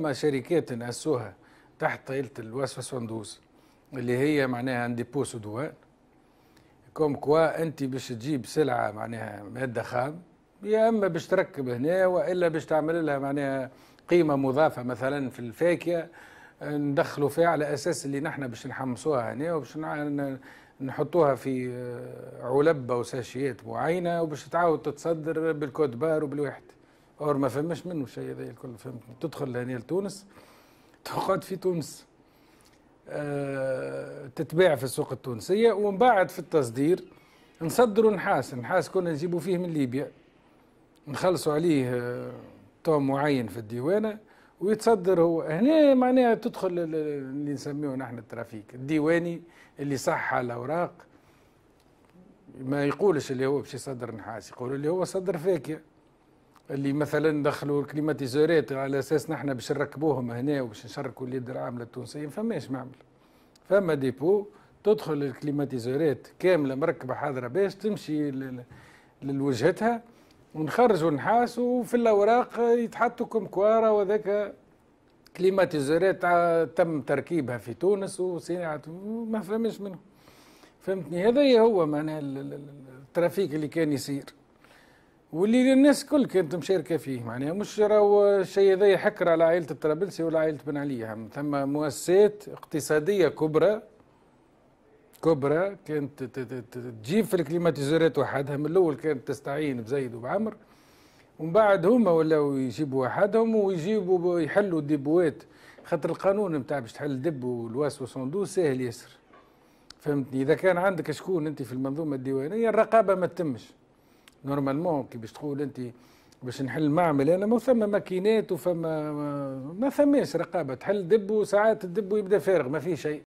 فما شركات أسوها تحت طائلة الوصفة سندوز اللي هي معناها عندي بوس ودوان كوم كوا انت باش تجيب سلعه معناها ماده خام يا اما باش تركب هنا والا باش تعمل لها معناها قيمه مضافه مثلا في الفاكهه ندخلوا فيها على اساس اللي نحن باش نحمصوها هنا وباش نحطوها في آه، علبه وساشيات معينه وباش تعاود تتصدر بالكود بار وبالواحد اور ما فماش منه شيء هذا الكل فهمت تدخل لهنا لتونس تقعد في تونس أه تتباع في السوق التونسيه ومن بعد في التصدير نصدروا نحاس نحاس كنا نجيبوا فيه من ليبيا نخلصوا عليه آه، توم معين في الديوانه ويتصدر هو هنا معناها تدخل اللي نسميه نحن الترافيك الديواني اللي صح على الاوراق ما يقولش اللي هو باش يصدر نحاس يقول اللي هو صدر فاكهه اللي مثلا دخلوا الكليماتيزورات على اساس نحن باش نركبوهم هنا وباش نشركوا اليد العامله التونسيه ما فماش معمل فما ديبو تدخل الكليماتيزورات كامله مركبه حاضره باش تمشي لوجهتها ونخرجوا النحاس وفي الاوراق يتحطوا كم كوارا وذاك كليماتيزورات تم تركيبها في تونس وصناعه ما فهمش منه فهمتني هذا هو معناها الترافيك اللي كان يصير واللي الناس كل كانت مشاركه فيه معناها مش راهو الشيء هذا يحكر على عائله الطرابلسي ولا عائله بن علي ثم مؤسسات اقتصاديه كبرى كبرى كانت تجيب في الكليماتيزورات وحدها من الاول كانت تستعين بزيد وبعمر ومن بعد هما ولاو يجيبوا وحدهم ويجيبوا يحلوا ديبوات خاطر القانون نتاع باش تحل الدب والواس وصندوق ساهل ياسر فهمتني اذا كان عندك شكون انت في المنظومه الديوانيه الرقابه ما تتمش نورمالمون كي باش تقول انت باش نحل معمل انا ما ثم ماكينات وفما ما ثماش رقابه تحل دب وساعات الدب يبدا فارغ ما فيه شيء